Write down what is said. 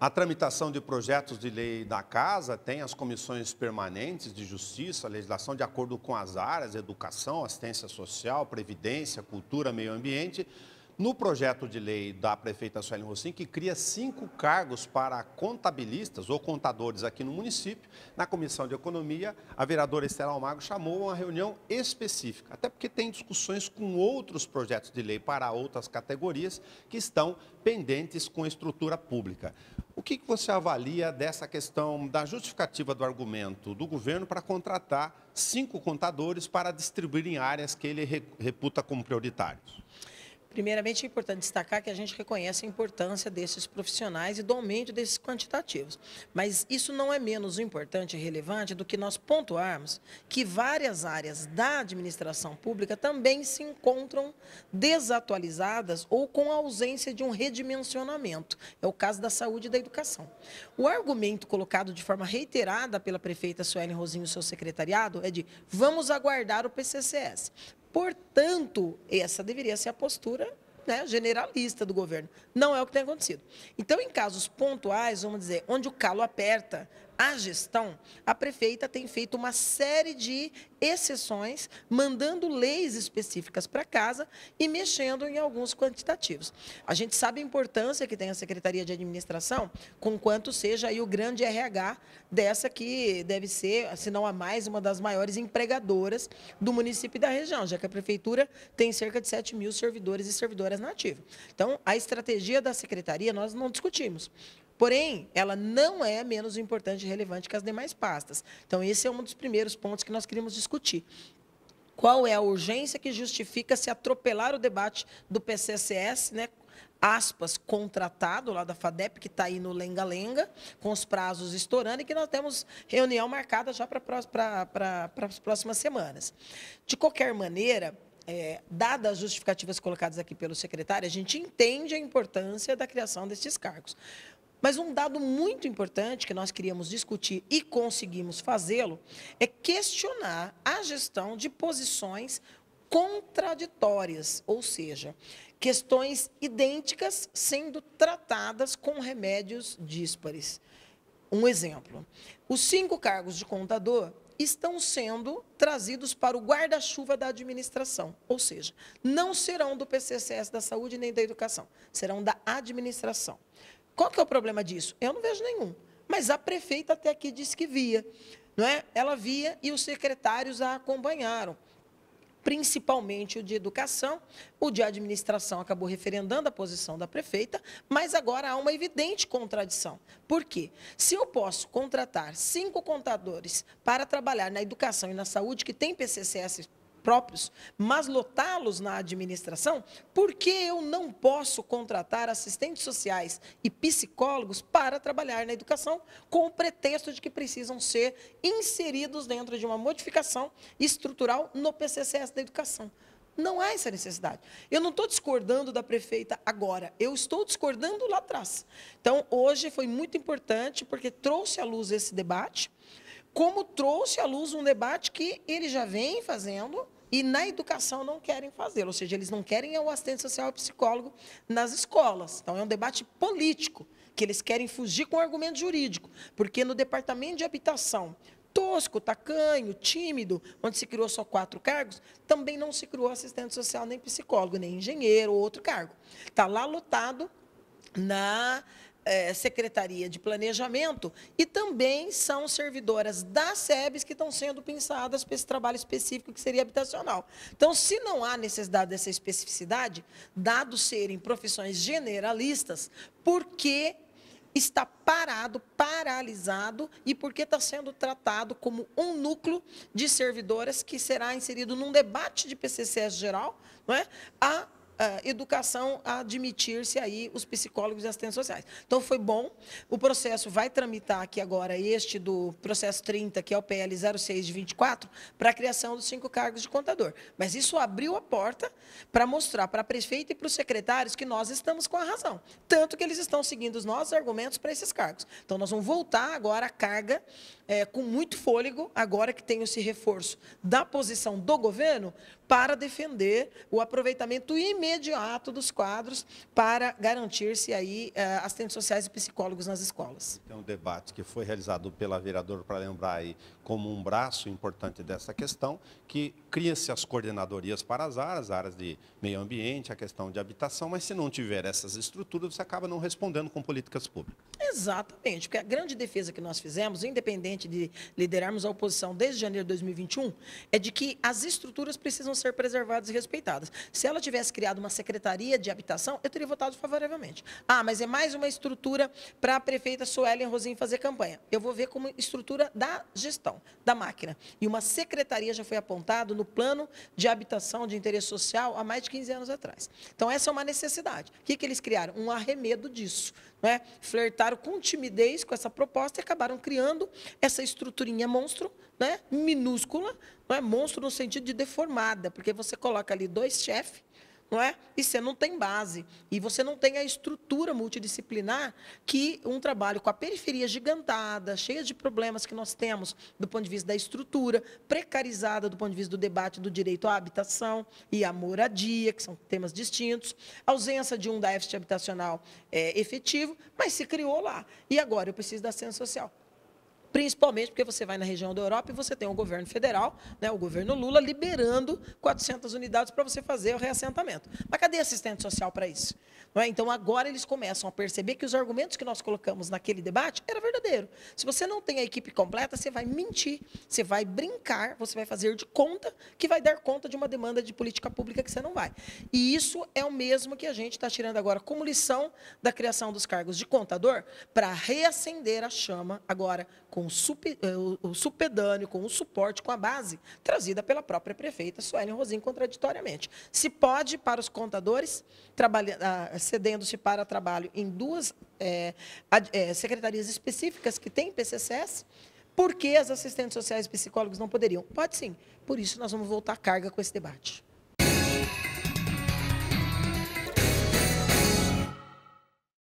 A tramitação de projetos de lei da Casa tem as comissões permanentes de Justiça, Legislação, de acordo com as áreas, Educação, Assistência Social, Previdência, Cultura, Meio Ambiente. No projeto de lei da prefeita Sueli Rossin, que cria cinco cargos para contabilistas ou contadores aqui no município, na Comissão de Economia, a vereadora Estela Almagro chamou uma reunião específica, até porque tem discussões com outros projetos de lei para outras categorias que estão pendentes com a estrutura pública. O que, você avalia dessa questão da justificativa do argumento do governo para contratar cinco contadores para distribuir em áreas que ele reputa como prioritárias? Primeiramente, é importante destacar que a gente reconhece a importância desses profissionais e do aumento desses quantitativos. Mas isso não é menos importante e relevante do que nós pontuarmos que várias áreas da administração pública também se encontram desatualizadas ou com ausência de um redimensionamento. É o caso da saúde e da educação. O argumento colocado de forma reiterada pela prefeita Suene Rosinho e seu secretariado é de vamos aguardar o PCCS. Portanto, essa deveria ser a postura né, generalista do governo. Não é o que tem acontecido. Então, em casos pontuais, vamos dizer, onde o calo aperta, a gestão, a prefeita tem feito uma série de exceções, mandando leis específicas para casa e mexendo em alguns quantitativos. A gente sabe a importância que tem a Secretaria de Administração, com quanto seja aí o grande RH dessa que deve ser, se não a mais, uma das maiores empregadoras do município e da região, já que a prefeitura tem cerca de 7 mil servidores e servidoras nativas. Então, a estratégia da secretaria nós não discutimos. Porém, ela não é menos importante e relevante que as demais pastas. Então, esse é um dos primeiros pontos que nós queríamos discutir. Qual é a urgência que justifica se atropelar o debate do PCCS, né, aspas, contratado lá da FADEP, que está aí no lenga-lenga, com os prazos estourando, e que nós temos reunião marcada já para as próximas semanas. De qualquer maneira, é, dadas as justificativas colocadas aqui pelo secretário, a gente entende a importância da criação destes cargos. Mas um dado muito importante que nós queríamos discutir e conseguimos fazê-lo é questionar a gestão de posições contraditórias, ou seja, questões idênticas sendo tratadas com remédios díspares. Um exemplo: os cinco cargos de contador estão sendo trazidos para o guarda-chuva da administração, ou seja, não serão do PCCS da saúde nem da educação, serão da administração. Qual que é o problema disso? Eu não vejo nenhum. Mas a prefeita até aqui disse que via. Não é? Ela via e os secretários a acompanharam. Principalmente o de educação, o de administração acabou referendando a posição da prefeita, mas agora há uma evidente contradição. Por quê? Se eu posso contratar cinco contadores para trabalhar na educação e na saúde, que tem PCCS próprios, mas lotá-los na administração, por que eu não posso contratar assistentes sociais e psicólogos para trabalhar na educação com o pretexto de que precisam ser inseridos dentro de uma modificação estrutural no PCCS da educação? Não há essa necessidade. Eu não estou discordando da prefeita agora, eu estou discordando lá atrás. Então, hoje foi muito importante, porque trouxe à luz esse debate como trouxe à luz um debate que ele já vem fazendo e na educação não querem fazê-lo. Ou seja, eles não querem o assistente social e psicólogo nas escolas. Então, é um debate político, que eles querem fugir com argumento jurídico. Porque no departamento de habitação, tosco, tacanho, tímido, onde se criou só quatro cargos, também não se criou assistente social, nem psicólogo, nem engenheiro ou outro cargo. Está lá lotado na é, Secretaria de Planejamento e também são servidoras da SEBs que estão sendo pensadas para esse trabalho específico que seria habitacional. Então, se não há necessidade dessa especificidade, dado serem profissões generalistas, por que está parado, paralisado e porque está sendo tratado como um núcleo de servidoras que será inserido num debate de PCCS geral, não é? A uh, educação a admitir-se aí os psicólogos e assistentes sociais. Então, foi bom. O processo vai tramitar aqui agora este do processo 30, que é o PL 06 de 24, para a criação dos cinco cargos de contador. Mas isso abriu a porta para mostrar para a prefeita e para os secretários que nós estamos com a razão. Tanto que eles estão seguindo os nossos argumentos para esses cargos. Então, nós vamos voltar agora à carga é, com muito fôlego, agora que tem esse reforço da posição do governo, para defender o aproveitamento imediato dos quadros para garantir-se aí eh, assistentes sociais e psicólogos nas escolas. Tem um debate que foi realizado pela vereadora para lembrar aí como um braço importante dessa questão, que cria-se as coordenadorias para as áreas, áreas de meio ambiente, a questão de habitação, mas se não tiver essas estruturas, você acaba não respondendo com políticas públicas. Exatamente, porque a grande defesa que nós fizemos, independente de liderarmos a oposição desde janeiro de 2021, é de que as estruturas precisam ser preservadas e respeitadas. Se ela tivesse criado uma secretaria de habitação, eu teria votado favoravelmente. Ah, mas é mais uma estrutura para a prefeita Suelen Rosim fazer campanha. Eu vou ver como estrutura da gestão, da máquina. E uma secretaria já foi apontado no plano de habitação de interesse social há mais de 15 anos atrás. Então, essa é uma necessidade. O que, que eles criaram? Um arremedo disso. Né? Flertaram com timidez com essa proposta e acabaram criando essa estruturinha monstro, né? minúscula, não é monstro no sentido de deformada, porque você coloca ali dois chefes, não é? E você não tem base. E você não tem a estrutura multidisciplinar que um trabalho com a periferia gigantada, cheia de problemas que nós temos do ponto de vista da estrutura, precarizada do ponto de vista do debate do direito à habitação e à moradia, que são temas distintos, ausência de um déficit habitacional é, efetivo, mas se criou lá. E agora eu preciso da assistência social principalmente porque você vai na região da Europa e você tem o governo federal, né, o governo Lula, liberando 400 unidades para você fazer o reassentamento. Mas cadê assistente social para isso? É? Então, agora eles começam a perceber que os argumentos que nós colocamos naquele debate era verdadeiro. Se você não tem a equipe completa, você vai mentir, você vai brincar, você vai fazer de conta que vai dar conta de uma demanda de política pública que você não vai. E isso é o mesmo que a gente está tirando agora como lição da criação dos cargos de contador para reacender a chama agora com com o, super, eh, o supedâneo, com o suporte, com a base, trazida pela própria prefeita Suelen Rosim, contraditoriamente. Se pode, para os contadores, ah, cedendo-se para trabalho em duas é, é, secretarias específicas que têm PCCS, por que as assistentes sociais e psicólogos não poderiam? Pode sim. Por isso, nós vamos voltar à carga com esse debate.